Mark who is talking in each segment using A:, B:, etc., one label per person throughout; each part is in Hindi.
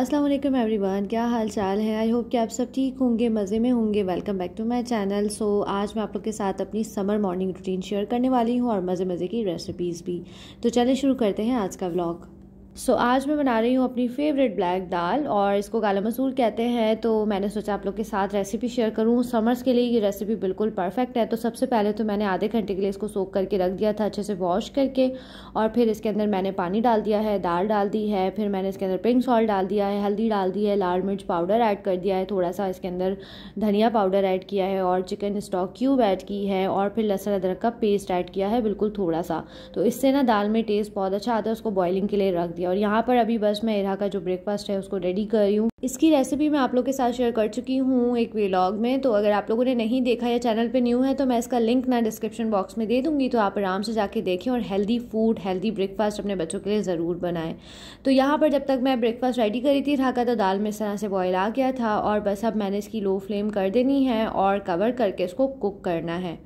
A: असलम एवरीवन क्या हाल चाल है आई होप कि आप सब ठीक होंगे मज़े में होंगे welcome back to my channel so आज मैं आप लोग के साथ अपनी समर मॉर्निंग रूटीन शेयर करने वाली हूँ और मज़े मज़े की रेसिपीज़ भी तो चलें शुरू करते हैं आज का व्लॉग सो so, आज मैं बना रही हूँ अपनी फेवरेट ब्लैक दाल और इसको काला मसूर कहते हैं तो मैंने सोचा आप लोग के साथ रेसिपी शेयर करूँ समर्स के लिए ये रेसिपी बिल्कुल परफेक्ट है तो सबसे पहले तो मैंने आधे घंटे के लिए इसको सोख करके रख दिया था अच्छे से वॉश करके और फिर इसके अंदर मैंने पानी डाल दिया है दाल डाल दी है फिर मैंने इसके अंदर पिंक सॉल्ट डाल दिया है हल्दी डाल दी है लाल मिर्च पाउडर ऐड कर दिया है थोड़ा सा इसके अंदर धनिया पाउडर ऐड किया है और चिकन स्टॉक क्यूब ऐड की है और फिर लहसुन अदरक का पेस्ट ऐड किया है बिल्कुल थोड़ा सा तो इससे ना दाल में टेस्ट बहुत अच्छा आता है उसको बॉयलिंग के लिए रख सकती है और यहाँ पर अभी बस मैं इरा का जो ब्रेकफास्ट है उसको रेडी कर रही हूँ इसकी रेसिपी मैं आप लोग के साथ शेयर कर चुकी हूँ एक व्लॉग में तो अगर आप लोगों ने नहीं देखा या चैनल पे न्यू है तो मैं इसका लिंक ना डिस्क्रिप्शन बॉक्स में दे दूंगी तो आप आराम से जाके देखें और हेल्दी फूड हेल्दी ब्रेकफास्ट अपने बच्चों के लिए ज़रूर बनाएं तो यहाँ पर जब तक मैं ब्रेकफास्ट रेडी करी थी ढाका तो दाल में इस तरह से बॉयल आ गया था और बस अब मैंने इसकी लो फ्लेम कर देनी है और कवर करके इसको कुक करना है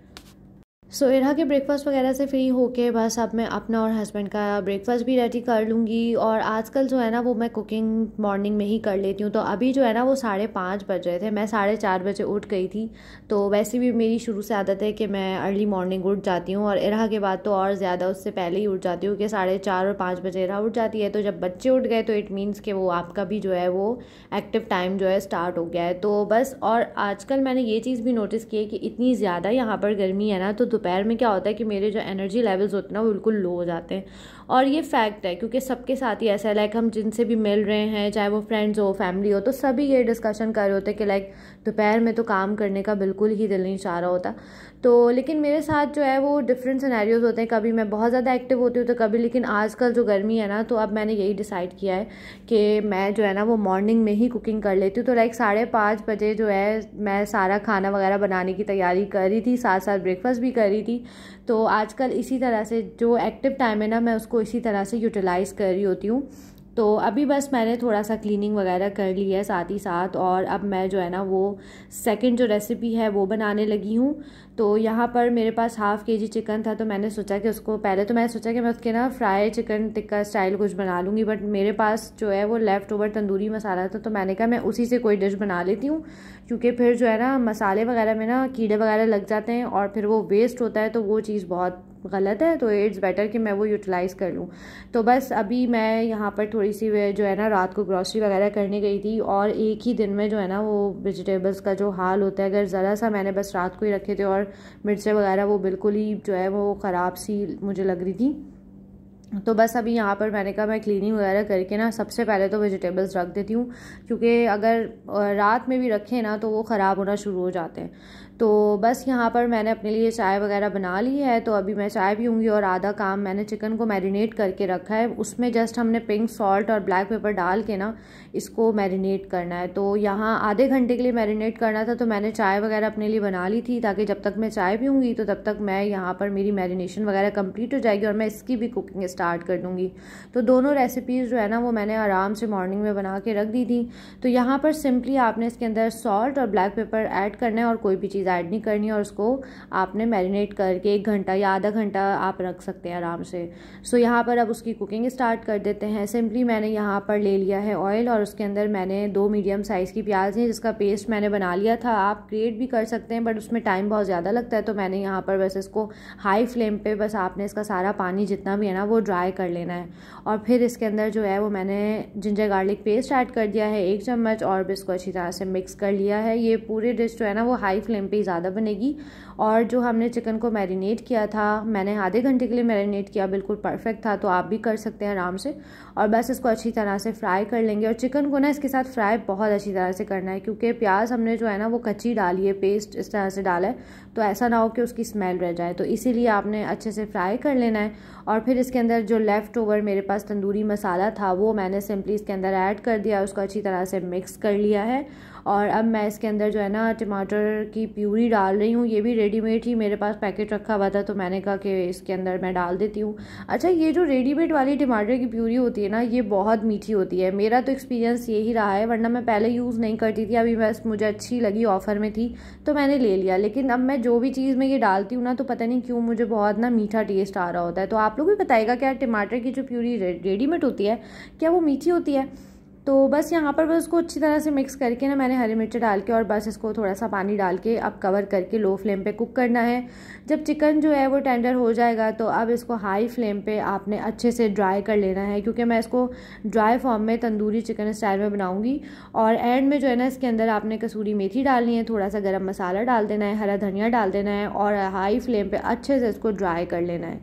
A: सो इरा के ब्रेकफास्ट वगैरह से फ्री होके बस अब मैं अपना और हस्बैंड का ब्रेकफास्ट भी रेडी कर लूँगी और आजकल जो है ना वो मैं कुकिंग मॉर्निंग में ही कर लेती हूँ तो अभी जो है ना वो साढ़े पाँच बज रहे थे मैं साढ़े चार बजे उठ गई थी तो वैसे भी मेरी शुरू से आदत है कि मैं अर्ली मॉर्निंग उठ जाती हूँ और इरा के बाद तो और ज़्यादा उससे पहले ही उठ जाती हूँ कि साढ़े चार और पाँच बजे इरा उठ जाती है तो जब बच्चे उठ गए तो इट मीन्स कि वो आपका भी जो है वो एक्टिव टाइम जो है स्टार्ट हो गया है तो बस और आजकल मैंने ये चीज़ भी नोटिस की है कि इतनी ज़्यादा यहाँ पर गर्मी है ना तो दोपहर में क्या होता है कि मेरे जो एनर्जी लेवल्स होते हैं ना वो बिल्कुल लो हो जाते हैं और ये फैक्ट है क्योंकि सबके साथ ही ऐसा है लाइक हम जिनसे भी मिल रहे हैं चाहे वो फ्रेंड्स हो फैमिली हो तो सभी ये डिस्कशन कर रहे होते हैं कि लाइक दोपहर में तो काम करने का बिल्कुल ही दिल नहीं चाह रहा होता तो लेकिन मेरे साथ जो है वो डिफरेंट सिनेरियोज होते हैं कभी मैं बहुत ज़्यादा एक्टिव होती हूँ तो कभी लेकिन आजकल जो गर्मी है ना तो अब मैंने यही डिसाइड किया है कि मैं जो है ना वो मॉर्निंग में ही कुकिंग कर लेती हूँ तो लाइक साढ़े पाँच बजे जो है मैं सारा खाना वगैरह बनाने की तैयारी कर रही थी साथ साथ ब्रेकफास्ट भी कर कर रही थी तो आजकल इसी तरह से जो एक्टिव टाइम है ना मैं उसको इसी तरह से यूटिलाइज़ कर रही होती हूँ तो अभी बस मैंने थोड़ा सा क्लीनिंग वगैरह कर ली है साथ ही साथ और अब मैं जो है ना वो सेकंड जो रेसिपी है वो बनाने लगी हूँ तो यहाँ पर मेरे पास हाफ़ के जी चिकन था तो मैंने सोचा कि उसको पहले तो मैंने सोचा कि मैं उसके ना फ्राई चिकन टिक्का स्टाइल कुछ बना लूँगी बट मेरे पास जो है वो लेफ़्ट ओवर तंदूरी मसाला था तो मैंने कहा मैं उसी से कोई डिश बना लेती हूँ क्योंकि फिर जो है ना मसाले वगैरह में ना कीड़े वगैरह लग जाते हैं और फिर वो वेस्ट होता है तो वो चीज़ बहुत गलत है तो इट्स बेटर कि मैं वो यूटिलाइज़ कर लूँ तो बस अभी मैं यहाँ पर थोड़ी सी जो है ना रात को ग्रॉसरी वगैरह करने गई थी और एक ही दिन में जो है ना वो वेजिटेबल्स का जो हाल होता है अगर ज़रा सा मैंने बस रात को ही रखे थे और मिर्चें वगैरह वो बिल्कुल ही जो है वो ख़राब सी मुझे लग रही थी तो बस अभी यहाँ पर मैंने कहा मैं क्लीनिंग वगैरह करके ना सबसे पहले तो वेजिटेबल्स रख देती हूँ क्योंकि अगर रात में भी रखें ना तो वो ख़राब होना शुरू हो जाते हैं तो बस यहाँ पर मैंने अपने लिए चाय वगैरह बना ली है तो अभी मैं चाय पीऊँगी और आधा काम मैंने चिकन को मैरिनेट करके रखा है उसमें जस्ट हमने पिंक सॉल्ट और ब्लैक पेपर डाल के ना इसको मैरिनेट करना है तो यहाँ आधे घंटे के लिए मैरिनेट करना था तो मैंने चाय वगैरह अपने लिए बना ली थी ताकि जब तक मैं चाय पीऊँगी तो तब तक मैं यहाँ पर मेरी मैरिनेशन वगैरह कम्प्लीट हो जाएगी और मैं इसकी भी कुकिंग स्टार्ट स्टार्ट कर दूँगी तो दोनों रेसिपीज़ जो है ना वो मैंने आराम से मॉर्निंग में बना के रख दी थी तो यहाँ पर सिंपली आपने इसके अंदर सॉल्ट और ब्लैक पेपर ऐड करना है और कोई भी चीज़ ऐड नहीं करनी और उसको आपने मैरिनेट करके एक घंटा या आधा घंटा आप रख सकते हैं आराम से सो यहाँ पर अब उसकी कुकिंग स्टार्ट कर देते हैं सिंपली मैंने यहाँ पर ले लिया है ऑयल और उसके अंदर मैंने दो मीडियम साइज़ की प्याज हैं जिसका पेस्ट मैंने बना लिया था आप क्रिएट भी कर सकते हैं बट उसमें टाइम बहुत ज़्यादा लगता है तो मैंने यहाँ पर बस इसको हाई फ्लेम पे बस आपने इसका सारा पानी जितना भी है ना वो ड्राई ड्राई कर लेना है और फिर इसके अंदर जो है वो मैंने जिंजर गार्लिक पेस्ट ऐड कर दिया है एक चम्मच और भी इसको अच्छी तरह से मिक्स कर लिया है ये पूरी डिश जो है ना वो हाई फ्लेम पे ही ज़्यादा बनेगी और जो हमने चिकन को मैरिनेट किया था मैंने आधे घंटे के लिए मैरिनेट किया बिल्कुल परफेक्ट था तो आप भी कर सकते हैं आराम से और बस इसको अच्छी तरह से फ्राई कर लेंगे और चिकन को ना इसके साथ फ्राई बहुत अच्छी तरह से करना है क्योंकि प्याज हमने जो है ना वो कच्ची डाली है पेस्ट इस तरह से डाला है तो ऐसा ना हो कि उसकी स्मेल रह जाए तो इसीलिए आपने अच्छे से फ्राई कर लेना है और फिर इसके अंदर अंदर जो लेफ़्ट ओवर मेरे पास तंदूरी मसाला था वो मैंने सिंपली इसके अंदर ऐड कर दिया उसको अच्छी तरह से मिक्स कर लिया है और अब मैं इसके अंदर जो है ना टमाटर की प्यूरी डाल रही हूँ ये भी रेडीमेड ही मेरे पास पैकेट रखा हुआ था तो मैंने कहा कि इसके अंदर मैं डाल देती हूँ अच्छा ये जो रेडीमेड वाली टमाटर की प्यूरी होती है ना ये बहुत मीठी होती है मेरा तो एक्सपीरियंस यही रहा है वरना मैं पहले यूज़ नहीं करती थी अभी बस मुझे अच्छी लगी ऑफ़र में थी तो मैंने ले लिया लेकिन अब मैं जो भी चीज़ में ये डालती हूँ ना तो पता नहीं क्यों मुझे बहुत ना मीठा टेस्ट आ रहा होता है तो आप लोग भी बताएगा क्या टमाटर की जो प्यूरी रेडीमेड होती है क्या वो मीठी होती है तो बस यहाँ पर बस उसको अच्छी तरह से मिक्स करके ना मैंने हरी मिर्च डाल के और बस इसको थोड़ा सा पानी डाल के अब कवर करके लो फ्लेम पे कुक करना है जब चिकन जो है वो टेंडर हो जाएगा तो अब इसको हाई फ्लेम पे आपने अच्छे से ड्राई कर लेना है क्योंकि मैं इसको ड्राई फॉर्म में तंदूरी चिकन स्टाइल में बनाऊँगी और एंड में जो है ना इसके अंदर आपने कसूरी मेथी डालनी है थोड़ा सा गर्म मसाला डाल देना है हरा धनिया डाल देना है और हाई फ्लेम पर अच्छे से इसको ड्राई कर लेना है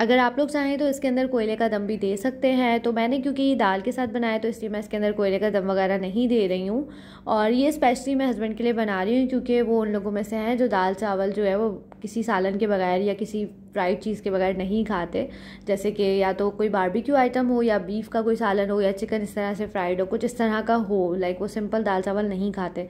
A: अगर आप लोग चाहें तो इसके अंदर कोयले का दम भी दे सकते हैं तो मैंने क्योंकि ये दाल के साथ बनाया तो इसलिए मैं इसके अंदर कोयले का दम वगैरह नहीं दे रही हूँ और ये स्पेशली मैं हस्बैंड के लिए बना रही हूँ क्योंकि वो उन लोगों में से हैं जो दाल चावल जो है वो किसी सालन के बगैर या किसी फ्राइड चीज़ के बगैर नहीं खाते जैसे कि या तो कोई बारबेक्यू आइटम हो या बीफ का कोई सालन हो या चिकन इस तरह से फ्राइड हो कुछ इस तरह का हो लाइक वो सिंपल दाल चावल नहीं खाते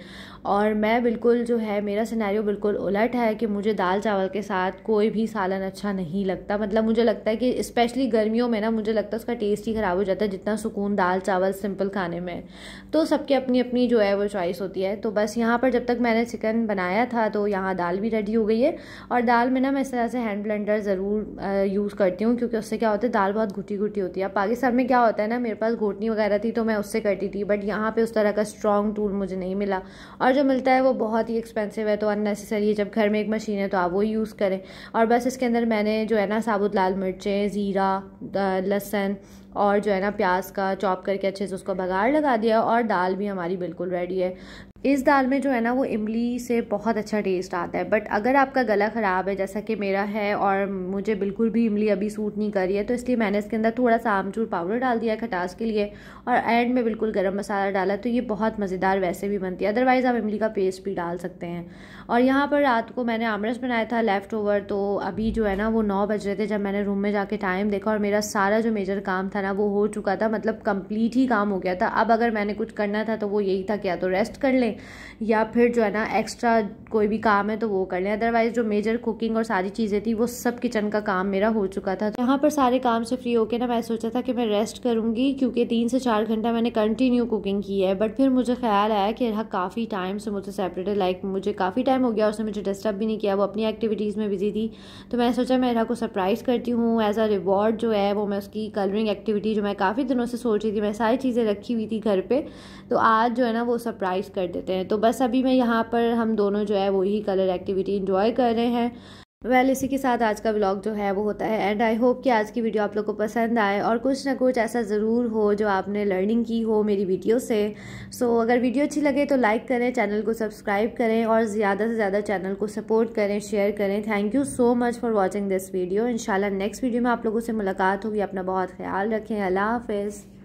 A: और मैं बिल्कुल जो है मेरा सिनेरियो बिल्कुल उलट है कि मुझे दाल चावल के साथ कोई भी सालन अच्छा नहीं लगता मतलब मुझे लगता है कि स्पेशली गर्मियों में ना मुझे लगता है उसका टेस्ट ही ख़राब हो जाता है जितना सुकून दाल चावल सिंपल खाने में तो सबके अपनी अपनी जो है वो चॉइस होती है तो बस यहाँ पर जब तक मैंने चिकन बनाया था तो यहाँ दाल भी रेडी हो गई है और दाल में ना मैं इस तरह से हैंड ब्लेंडर ज़रूर यूज़ करती हूँ क्योंकि उससे क्या होता है दाल बहुत घुटी घुटी होती है पाकिस्तान में क्या होता है ना मेरे पास घोटनी वगैरह थी तो मैं उससे करती थी बट यहाँ पर उस तरह का स्ट्रॉन्ग टूल मुझे नहीं मिला और जो मिलता है वो बहुत ही एक्सपेंसिव है तो अननेसेसरी है जब घर में एक मशीन है तो आप वो यूज़ करें और बस इसके अंदर मैंने जो है ना साबुत लाल मिर्चें ज़ीरा लहसन और जो है ना प्याज का चॉप करके अच्छे से उसको बघाड़ लगा दिया और दाल भी हमारी बिल्कुल रेडी है इस दाल में जो है ना वो इमली से बहुत अच्छा टेस्ट आता है बट अगर आपका गला ख़राब है जैसा कि मेरा है और मुझे बिल्कुल भी इमली अभी सूट नहीं कर रही है तो इसलिए मैंने इसके अंदर थोड़ा सा आमचूर पाउडर डाल दिया है खटास के लिए और एंड में बिल्कुल गर्म मसाला डाला तो ये बहुत मज़ेदार वैसे भी बनती है अदरवाइज़ आप इमली का पेस्ट भी डाल सकते हैं और यहाँ पर रात को मैंने आमरस बनाया था लेफ़्ट ओवर तो अभी जो है ना वो नौ बज रहे थे जब मैंने रूम में जाके टाइम देखा और मेरा सारा जो मेजर काम था ना वो हो चुका था मतलब कम्प्लीट ही काम हो गया था अब अगर मैंने कुछ करना था तो वो यही था क्या तो रेस्ट कर लें या फिर जो है ना एक्स्ट्रा कोई भी काम है तो वो कर लें अदरवाइज़ जो मेजर कुकिंग और सारी चीज़ें थी वो सब किचन का काम मेरा हो चुका था तो यहाँ पर सारे काम से फ्री होकर ना मैं सोचा था कि मैं रेस्ट करूँगी क्योंकि तीन से चार घंटा मैंने कंटिन्यू कुकिंग की है बट फिर मुझे ख्याल आया कि यहाँ काफ़ी टाइम से मुझे सेपरेट है लाइक मुझे काफ़ी टाइम हो गया उसने मुझे डिस्टर्ब भी नहीं किया वो अपनी एक्टिविटीज़ में बिजी थी तो मैंने सोचा मैं इराक को सरप्राइज़ करती हूँ एज अ रिवॉर्ड जो है वो मैं उसकी कलरिंग एक्टिविटी जो मैं काफ़ी दिनों से सोच रही थी मैं सारी चीज़ें रखी हुई थी घर पर तो आज जो है ना वो सरप्राइज़ कर देते हैं तो बस अभी मैं यहाँ पर हम दोनों जो है वही कलर एक्टिविटी इन्जॉय कर रहे हैं वेल well, इसी के साथ आज का ब्लॉग जो है वो होता है एंड आई होप कि आज की वीडियो आप लोग को पसंद आए और कुछ ना कुछ ऐसा ज़रूर हो जो आपने लर्निंग की हो मेरी वीडियो से सो so, अगर वीडियो अच्छी लगे तो लाइक करें चैनल को सब्सक्राइब करें और ज़्यादा से ज़्यादा चैनल को सपोर्ट करें शेयर करें thank you so much for watching this video इन नेक्स्ट वीडियो में आप लोगों से मुलाकात होगी अपना बहुत ख्याल रखें अल्लाह हाफिज़